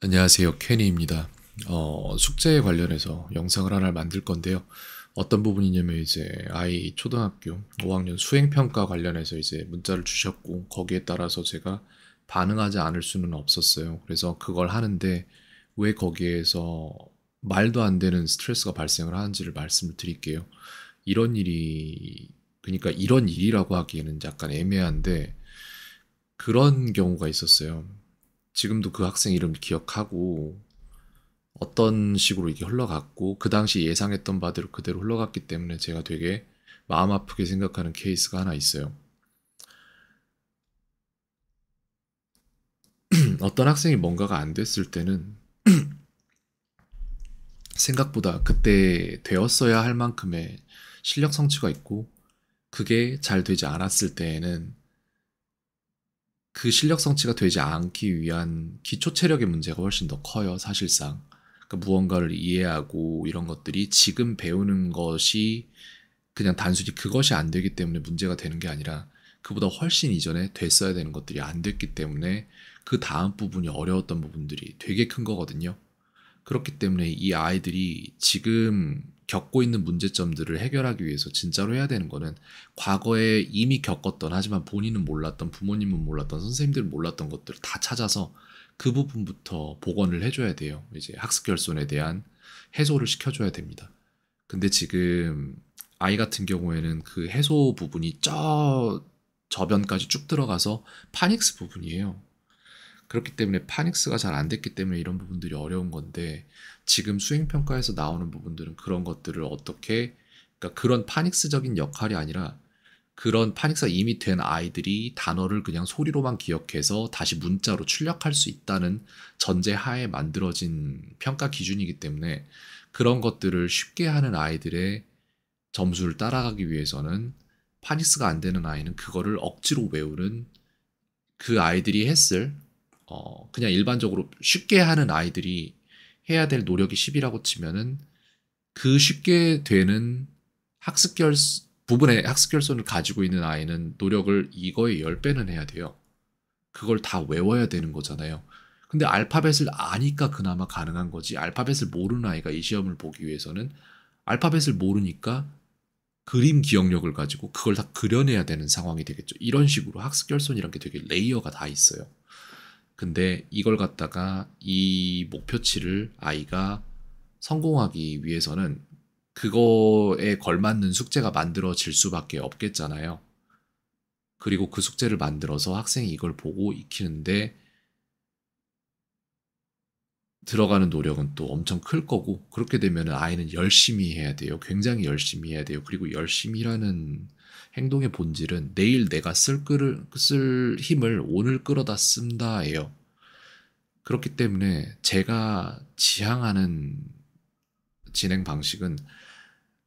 안녕하세요. 케니입니다. 어, 숙제에 관련해서 영상을 하나 만들 건데요. 어떤 부분이냐면 이제 아이 초등학교 5학년 수행평가 관련해서 이제 문자를 주셨고 거기에 따라서 제가 반응하지 않을 수는 없었어요. 그래서 그걸 하는데 왜 거기에서 말도 안 되는 스트레스가 발생을 하는지를 말씀을 드릴게요. 이런 일이 그러니까 이런 일이라고 하기에는 약간 애매한데 그런 경우가 있었어요. 지금도 그 학생 이름 기억하고 어떤 식으로 이게 흘러갔고 그 당시 예상했던 바대로 그대로 흘러갔기 때문에 제가 되게 마음 아프게 생각하는 케이스가 하나 있어요. 어떤 학생이 뭔가가 안 됐을 때는 생각보다 그때 되었어야 할 만큼의 실력 성취가 있고 그게 잘 되지 않았을 때에는 그 실력 성취가 되지 않기 위한 기초 체력의 문제가 훨씬 더 커요, 사실상. 그러니까 무언가를 이해하고 이런 것들이 지금 배우는 것이 그냥 단순히 그것이 안 되기 때문에 문제가 되는 게 아니라 그보다 훨씬 이전에 됐어야 되는 것들이 안 됐기 때문에 그 다음 부분이 어려웠던 부분들이 되게 큰 거거든요. 그렇기 때문에 이 아이들이 지금 겪고 있는 문제점들을 해결하기 위해서 진짜로 해야 되는 거는 과거에 이미 겪었던 하지만 본인은 몰랐던 부모님은 몰랐던 선생님들은 몰랐던 것들을 다 찾아서 그 부분부터 복원을 해줘야 돼요. 이제 학습 결손에 대한 해소를 시켜줘야 됩니다. 근데 지금 아이 같은 경우에는 그 해소 부분이 저 저변까지 쭉 들어가서 파닉스 부분이에요. 그렇기 때문에 파닉스가 잘 안 됐기 때문에 이런 부분들이 어려운 건데 지금 수행평가에서 나오는 부분들은 그런 것들을 어떻게 그러니까 그런 파닉스적인 역할이 아니라 그런 파닉스가 이미 된 아이들이 단어를 그냥 소리로만 기억해서 다시 문자로 출력할 수 있다는 전제 하에 만들어진 평가 기준이기 때문에 그런 것들을 쉽게 하는 아이들의 점수를 따라가기 위해서는 파닉스가 안 되는 아이는 그거를 억지로 외우는 그 아이들이 했을 어 그냥 일반적으로 쉽게 하는 아이들이 해야 될 노력이 10이라고 치면은 그 쉽게 되는 학습 결 부분에 학습 결손을 가지고 있는 아이는 노력을 이거의 10배는 해야 돼요. 그걸 다 외워야 되는 거잖아요. 근데 알파벳을 아니까 그나마 가능한 거지 알파벳을 모르는 아이가 이 시험을 보기 위해서는 알파벳을 모르니까 그림 기억력을 가지고 그걸 다 그려내야 되는 상황이 되겠죠. 이런 식으로 학습 결손이란 게 되게 레이어가 다 있어요. 근데 이걸 갖다가 이 목표치를 아이가 성공하기 위해서는 그거에 걸맞는 숙제가 만들어질 수밖에 없겠잖아요. 그리고 그 숙제를 만들어서 학생이 이걸 보고 익히는데 들어가는 노력은 또 엄청 클 거고 그렇게 되면 아이는 열심히 해야 돼요. 굉장히 열심히 해야 돼요. 그리고 열심히라는 행동의 본질은 내일 내가 쓸, 끌을, 쓸 힘을 오늘 끌어다 쓴다예요. 그렇기 때문에 제가 지향하는 진행 방식은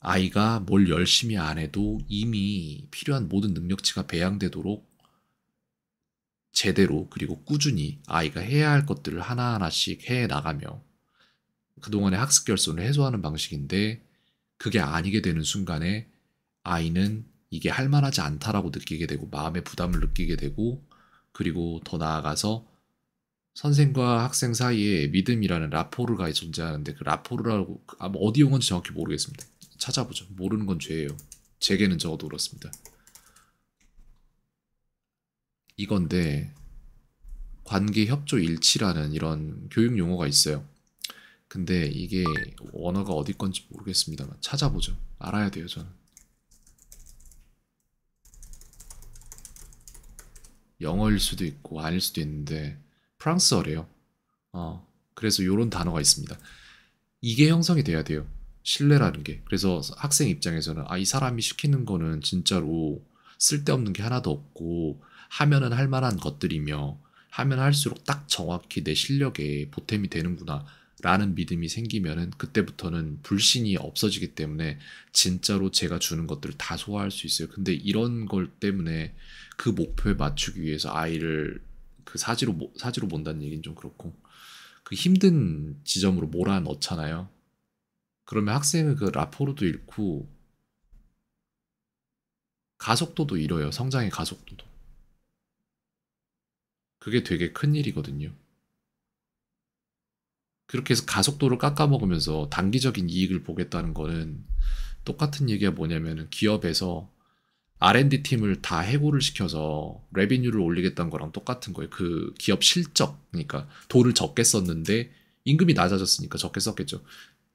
아이가 뭘 열심히 안 해도 이미 필요한 모든 능력치가 배양되도록 제대로 그리고 꾸준히 아이가 해야 할 것들을 하나하나씩 해 나가며 그동안의 학습 결손을 해소하는 방식인데 그게 아니게 되는 순간에 아이는 이게 할만하지 않다라고 느끼게 되고 마음의 부담을 느끼게 되고 그리고 더 나아가서 선생과 학생 사이에 믿음이라는 라포르가 존재하는데 그 라포르라고 그 아, 마 어디 용어인지 정확히 모르겠습니다. 찾아보죠. 모르는 건 죄예요. 제게는 적어도 그렇습니다. 이건데 관계 협조 일치라는 이런 교육 용어가 있어요. 근데 이게 원어가 어디 건지 모르겠습니다만 찾아보죠. 알아야 돼요, 저는. 영어일 수도 있고 아닐 수도 있는데 프랑스어래요. 어, 그래서 이런 단어가 있습니다. 이게 형성이 돼야 돼요. 신뢰라는 게. 그래서 학생 입장에서는 아, 이 사람이 시키는 거는 진짜로 쓸데없는 게 하나도 없고 하면은 할 만한 것들이며 하면 할수록 딱 정확히 내 실력에 보탬이 되는구나. 라는 믿음이 생기면은 그때부터는 불신이 없어지기 때문에 진짜로 제가 주는 것들을 다 소화할 수 있어요. 근데 이런 걸 때문에 그 목표에 맞추기 위해서 아이를 그 사지로 사지로 몬다는 얘기는 좀 그렇고 그 힘든 지점으로 몰아넣잖아요. 그러면 학생은 그 라포르도 잃고 가속도도 잃어요. 성장의 가속도도. 그게 되게 큰 일이거든요. 그렇게 해서 가속도를 깎아먹으면서 단기적인 이익을 보겠다는 거는 똑같은 얘기가 뭐냐면은 기업에서 R&D 팀을 다 해고를 시켜서 레비뉴를 올리겠다는 거랑 똑같은 거예요. 그 기업 실적, 그러니까 돈을 적게 썼는데 임금이 낮아졌으니까 적게 썼겠죠.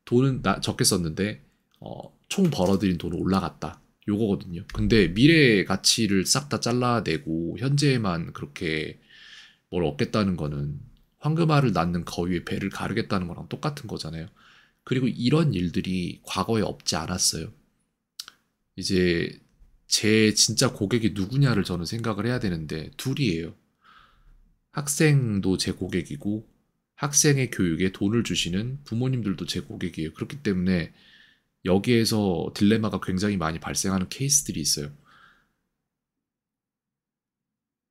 돈은 나, 적게 썼는데 어, 총 벌어들인 돈은 올라갔다. 요거거든요. 근데 미래의 가치를 싹 다 잘라내고 현재에만 그렇게 뭘 얻겠다는 거는 황금알을 낳는 거위의 배를 가르겠다는 거랑 똑같은 거잖아요. 그리고 이런 일들이 과거에 없지 않았어요. 이제 제 진짜 고객이 누구냐를 저는 생각을 해야 되는데 둘이에요. 학생도 제 고객이고 학생의 교육에 돈을 주시는 부모님들도 제 고객이에요. 그렇기 때문에 여기에서 딜레마가 굉장히 많이 발생하는 케이스들이 있어요.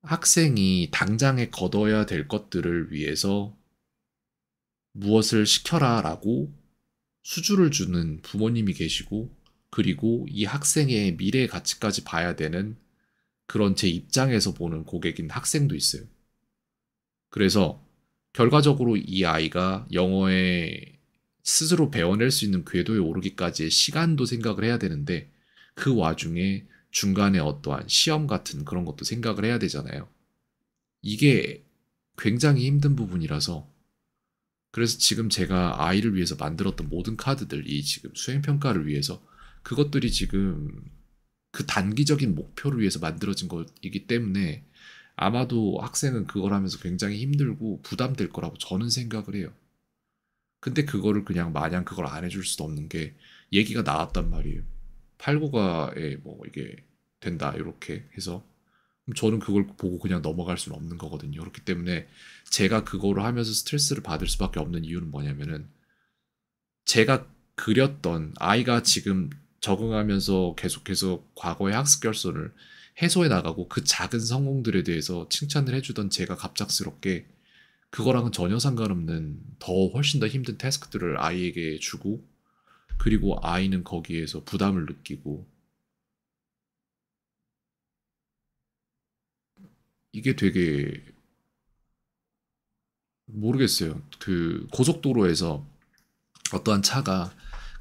학생이 당장에 거둬야 될 것들을 위해서 무엇을 시켜라 라고 수주를 주는 부모님이 계시고 그리고 이 학생의 미래 가치까지 봐야 되는 그런 제 입장에서 보는 고객인 학생도 있어요. 그래서 결과적으로 이 아이가 영어에 스스로 배워낼 수 있는 궤도에 오르기까지의 시간도 생각을 해야 되는데 그 와중에 중간에 어떠한 시험 같은 그런 것도 생각을 해야 되잖아요. 이게 굉장히 힘든 부분이라서 그래서 지금 제가 아이를 위해서 만들었던 모든 카드들이 지금 수행평가를 위해서 그것들이 지금 그 단기적인 목표를 위해서 만들어진 것이기 때문에 아마도 학생은 그걸 하면서 굉장히 힘들고 부담될 거라고 저는 생각을 해요. 근데 그거를 그냥 마냥 그걸 안 해줄 수도 없는 게 얘기가 나왔단 말이에요. 8구가에 뭐 이게 된다 이렇게 해서 저는 그걸 보고 그냥 넘어갈 수는 없는 거거든요. 그렇기 때문에 제가 그거를 하면서 스트레스를 받을 수밖에 없는 이유는 뭐냐면은 제가 그렸던 아이가 지금 적응하면서 계속해서 과거의 학습 결손을 해소해 나가고 그 작은 성공들에 대해서 칭찬을 해주던 제가 갑작스럽게 그거랑은 전혀 상관없는 더 훨씬 더 힘든 태스크들을 아이에게 주고 그리고 아이는 거기에서 부담을 느끼고 이게 되게 모르겠어요. 그 고속도로에서 어떠한 차가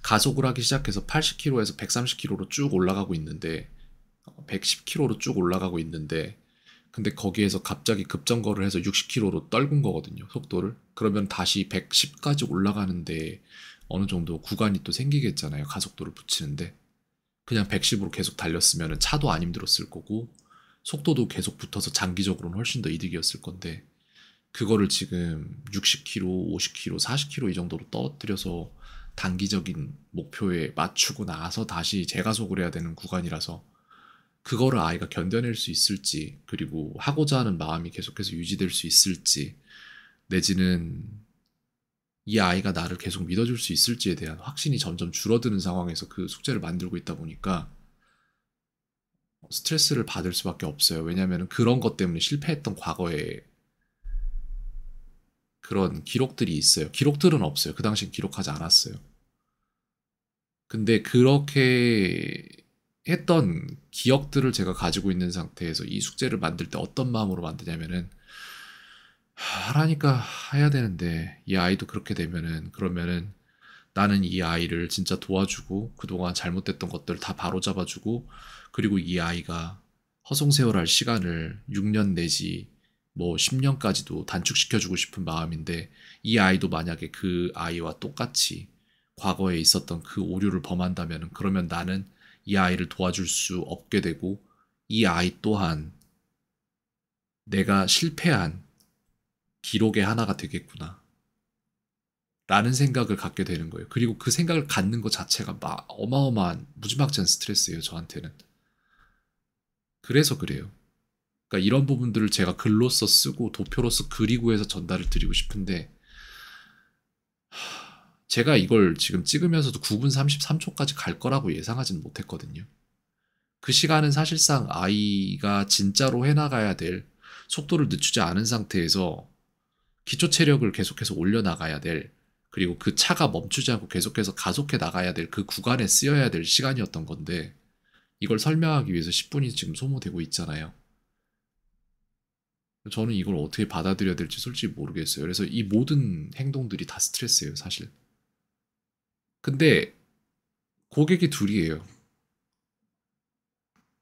가속을 하기 시작해서 80km에서 130km로 쭉 올라가고 있는데 110km로 쭉 올라가고 있는데 근데 거기에서 갑자기 급정거를 해서 60km로 떨군 거거든요 속도를 그러면 다시 110까지 올라가는데 어느 정도 구간이 또 생기겠잖아요. 가속도를 붙이는데. 그냥 110으로 계속 달렸으면 차도 안 힘들었을 거고, 속도도 계속 붙어서 장기적으로는 훨씬 더 이득이었을 건데, 그거를 지금 60km, 50km, 40km 이 정도로 떨어뜨려서 단기적인 목표에 맞추고 나서 다시 재가속을 해야 되는 구간이라서 그거를 아이가 견뎌낼 수 있을지 그리고 하고자 하는 마음이 계속해서 유지될 수 있을지 내지는 이 아이가 나를 계속 믿어줄 수 있을지에 대한 확신이 점점 줄어드는 상황에서 그 숙제를 만들고 있다 보니까 스트레스를 받을 수밖에 없어요. 왜냐하면 그런 것 때문에 실패했던 과거에 그런 기록들이 있어요. 기록들은 없어요. 그 당시 엔 기록하지 않았어요. 근데 그렇게 했던 기억들을 제가 가지고 있는 상태에서 이 숙제를 만들 때 어떤 마음으로 만드냐면은 하라니까 해야 되는데 이 아이도 그렇게 되면은 그러면은 나는 이 아이를 진짜 도와주고 그동안 잘못됐던 것들 다 바로잡아주고 그리고 이 아이가 허송세월할 시간을 6년 내지 뭐 10년까지도 단축시켜주고 싶은 마음인데 이 아이도 만약에 그 아이와 똑같이 과거에 있었던 그 오류를 범한다면 그러면 나는 이 아이를 도와줄 수 없게 되고 이 아이 또한 내가 실패한 기록의 하나가 되겠구나. 라는 생각을 갖게 되는 거예요. 그리고 그 생각을 갖는 것 자체가 막 어마어마한 무지막지한 스트레스예요, 저한테는. 그래서 그래요. 그러니까 이런 부분들을 제가 글로써 쓰고 도표로서 그리고 해서 전달을 드리고 싶은데 제가 이걸 지금 찍으면서도 9분 33초까지 갈 거라고 예상하진 못했거든요. 그 시간은 사실상 아이가 진짜로 해나가야 될 속도를 늦추지 않은 상태에서 기초 체력을 계속해서 올려나가야 될 그리고 그 차가 멈추지 않고 계속해서 가속해 나가야 될 그 구간에 쓰여야 될 시간이었던 건데 이걸 설명하기 위해서 10분이 지금 소모되고 있잖아요. 저는 이걸 어떻게 받아들여야 될지 솔직히 모르겠어요. 그래서 이 모든 행동들이 다 스트레스예요, 사실. 근데 고객이 둘이에요.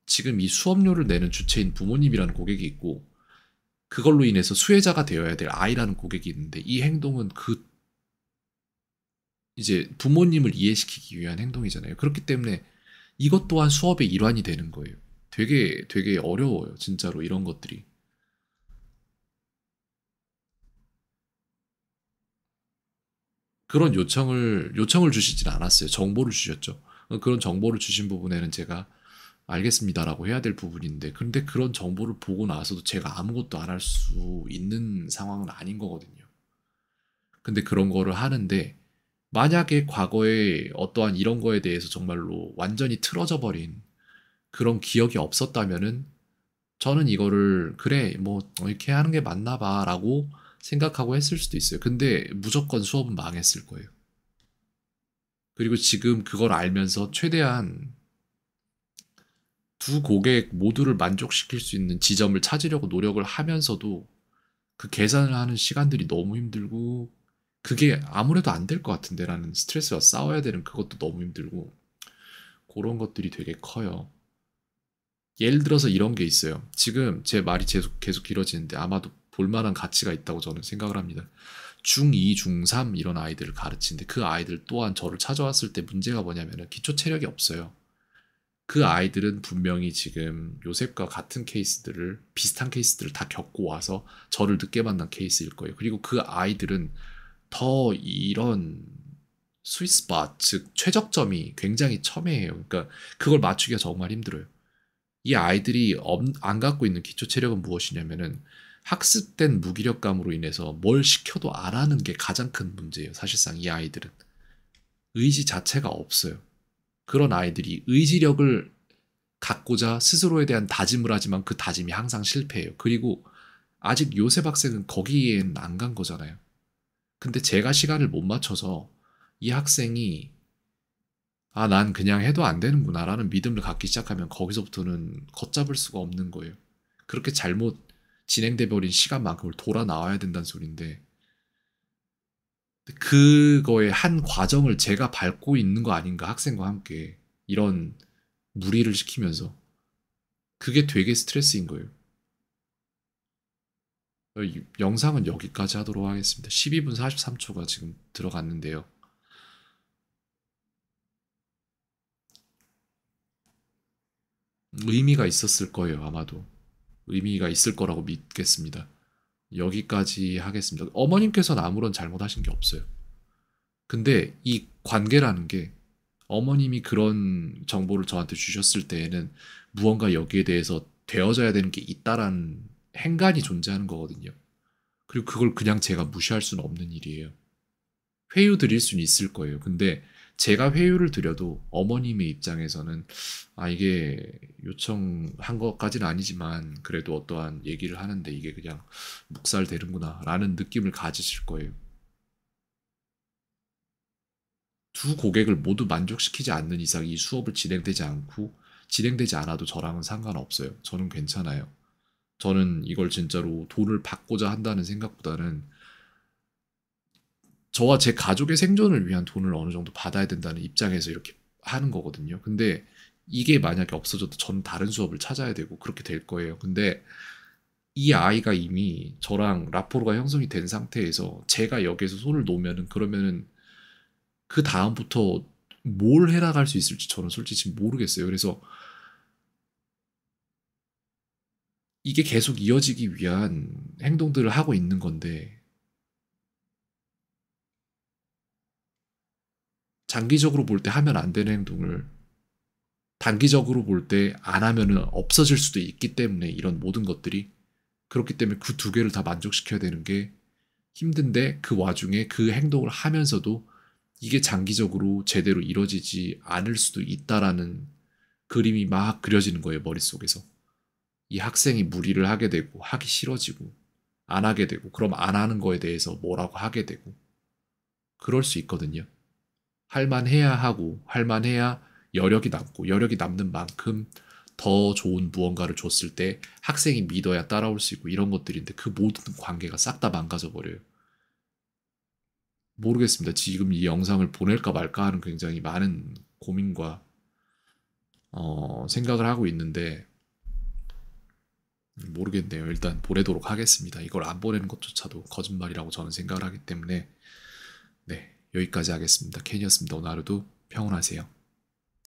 지금 이 수업료를 내는 주체인 부모님이라는 고객이 있고 그걸로 인해서 수혜자가 되어야 될 아이라는 고객이 있는데 이 행동은 그 이제 부모님을 이해시키기 위한 행동이잖아요. 그렇기 때문에 이것 또한 수업의 일환이 되는 거예요. 되게 되게 어려워요. 진짜로 이런 것들이. 그런 요청을 요청을 주시진 않았어요. 정보를 주셨죠. 그런 정보를 주신 부분에는 제가 알겠습니다라고 해야 될 부분인데 근데 그런 정보를 보고 나서도 제가 아무것도 안 할 수 있는 상황은 아닌 거거든요. 근데 그런 거를 하는데 만약에 과거에 어떠한 이런 거에 대해서 정말로 완전히 틀어져 버린 그런 기억이 없었다면은 저는 이거를 그래 뭐 이렇게 하는 게 맞나 봐라고 생각하고 했을 수도 있어요. 근데 무조건 수업은 망했을 거예요. 그리고 지금 그걸 알면서 최대한 두 고객 모두를 만족시킬 수 있는 지점을 찾으려고 노력을 하면서도 그 계산을 하는 시간들이 너무 힘들고 그게 아무래도 안 될 것 같은데라는 스트레스와 싸워야 되는 그것도 너무 힘들고 그런 것들이 되게 커요. 예를 들어서 이런 게 있어요. 지금 제 말이 계속, 계속 길어지는데 아마도 볼만한 가치가 있다고 저는 생각을 합니다. 중2, 중3 이런 아이들을 가르치는데 그 아이들 또한 저를 찾아왔을 때 문제가 뭐냐면 기초 체력이 없어요. 그 아이들은 분명히 지금 요셉과 같은 케이스들을 비슷한 케이스들을 다 겪고 와서 저를 늦게 만난 케이스일 거예요. 그리고 그 아이들은 더 이런 스위스바 즉 최적점이 굉장히 첨예해요. 그러니까 그걸 맞추기가 정말 힘들어요. 이 아이들이 안 갖고 있는 기초 체력은 무엇이냐면은 학습된 무기력감으로 인해서 뭘 시켜도 안 하는 게 가장 큰 문제예요. 사실상 이 아이들은 의지 자체가 없어요. 그런 아이들이 의지력을 갖고자 스스로에 대한 다짐을 하지만 그 다짐이 항상 실패해요. 그리고 아직 요셉 학생은 거기엔 안간 거잖아요. 근데 제가 시간을 못 맞춰서 이 학생이 아, 난 그냥 해도 안 되는구나라는 믿음을 갖기 시작하면 거기서부터는 걷잡을 수가 없는 거예요. 그렇게 잘못 진행돼 버린 시간만큼을 돌아 나와야 된다는 소리인데 그거의 한 과정을 제가 밟고 있는 거 아닌가 학생과 함께 이런 무리를 시키면서 그게 되게 스트레스인 거예요. 영상은 여기까지 하도록 하겠습니다. 12분 43초가 지금 들어갔는데요. 의미가 있었을 거예요, 아마도. 의미가 있을 거라고 믿겠습니다. 여기까지 하겠습니다. 어머님께서는 아무런 잘못하신 게 없어요. 근데 이 관계라는 게 어머님이 그런 정보를 저한테 주셨을 때에는 무언가 여기에 대해서 되어져야 되는 게 있다라는 행간이 존재하는 거거든요. 그리고 그걸 그냥 제가 무시할 수는 없는 일이에요. 회유 드릴 수는 있을 거예요. 근데 제가 회유를 드려도 어머님의 입장에서는 아 이게 요청한 것까지는 아니지만 그래도 어떠한 얘기를 하는데 이게 그냥 묵살되는구나라는 느낌을 가지실 거예요. 두 고객을 모두 만족시키지 않는 이상 이 수업을 진행되지 않고 진행되지 않아도 저랑은 상관없어요. 저는 괜찮아요. 저는 이걸 진짜로 돈을 받고자 한다는 생각보다는 저와 제 가족의 생존을 위한 돈을 어느 정도 받아야 된다는 입장에서 이렇게 하는 거거든요. 근데 이게 만약에 없어져도 전 다른 수업을 찾아야 되고 그렇게 될 거예요. 근데 이 아이가 이미 저랑 라포르가 형성이 된 상태에서 제가 여기에서 손을 놓으면은 그러면은 그 다음부터 뭘해라갈 수 있을지 저는 솔직히 모르겠어요. 그래서 이게 계속 이어지기 위한 행동들을 하고 있는 건데 장기적으로 볼 때 하면 안 되는 행동을 단기적으로 볼 때 안 하면은 없어질 수도 있기 때문에 이런 모든 것들이 그렇기 때문에 그 두 개를 다 만족시켜야 되는 게 힘든데 그 와중에 그 행동을 하면서도 이게 장기적으로 제대로 이루어지지 않을 수도 있다라는 그림이 막 그려지는 거예요, 머릿속에서. 이 학생이 무리를 하게 되고, 하기 싫어지고, 안 하게 되고, 그럼 안 하는 거에 대해서 뭐라고 하게 되고, 그럴 수 있거든요. 할만해야 하고 할만해야 여력이 남고 여력이 남는 만큼 더 좋은 무언가를 줬을 때 학생이 믿어야 따라올 수 있고 이런 것들인데 그 모든 관계가 싹 다 망가져 버려요. 모르겠습니다. 지금 이 영상을 보낼까 말까 하는 굉장히 많은 고민과 어, 생각을 하고 있는데 모르겠네요. 일단 보내도록 하겠습니다. 이걸 안 보내는 것조차도 거짓말이라고 저는 생각을 하기 때문에 네 여기까지 하겠습니다. 케이였습니다. 오늘 하루도 평온하세요.